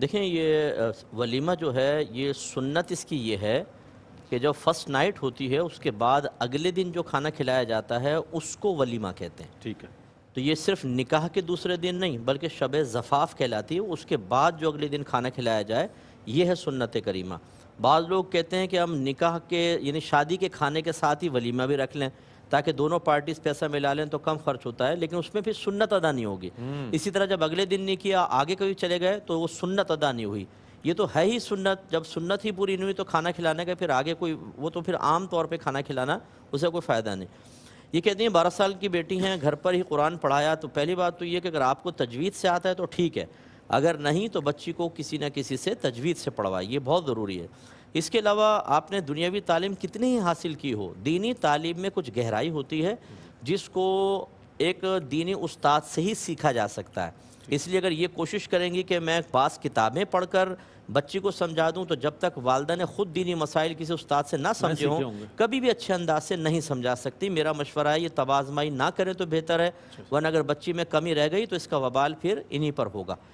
देखें ये वलीमा जो है ये सुन्नत इसकी ये है कि जब फर्स्ट नाइट होती है उसके बाद अगले दिन जो खाना खिलाया जाता है उसको वलीमा कहते हैं ठीक है तो ये सिर्फ निकाह के दूसरे दिन नहीं बल्कि शब जफ़ाफ़ कहलाती है उसके बाद जो अगले दिन खाना खिलाया जाए ये है सुन्नत करीमा बाज़ लोग कहते हैं कि हम निकाह के यानी शादी के खाने के साथ ही वलीमा भी रख लें ताकि दोनों पार्टीज पैसा मिला लें तो कम खर्च होता है लेकिन उसमें फिर सुन्नत अदा नहीं होगी हम्म। इसी तरह जब अगले दिन नहीं किया आगे कभी चले गए तो वो सुन्नत अदा नहीं हुई ये तो है ही सुन्नत जब सुन्नत ही पूरी नहीं हुई तो खाना खिलाने का फिर आगे कोई वो तो फिर आम तौर पर खाना खिलाना उसे कोई फ़ायदा नहीं ये कहती हैं बारह साल की बेटी हैं घर पर ही कुरान पढ़ाया तो पहली बात तो ये कि अगर आपको तजवीज़ से आता है तो ठीक है अगर नहीं तो बच्ची को किसी न किसी से तजवीज़ से पढ़वाए ये बहुत ज़रूरी है इसके अलावा आपने दुनियावी तालीम कितनी ही हासिल की हो दीनी तालीम में कुछ गहराई होती है जिसको एक दीनी उस्ताद से ही सीखा जा सकता है इसलिए अगर ये कोशिश करेंगे कि मैं पास किताबें पढ़कर बच्ची को समझा दूं तो जब तक वालदा ने खुद दीनी मसाइल किसी उस्ताद से ना समझे हों कभी भी अच्छे अंदाज से नहीं समझा सकती मेरा मशवरा है ये तोज़माई ना करें तो बेहतर है अच्छा। वरना अगर बच्ची में कमी रह गई तो इसका वबाल फिर इन्हीं पर होगा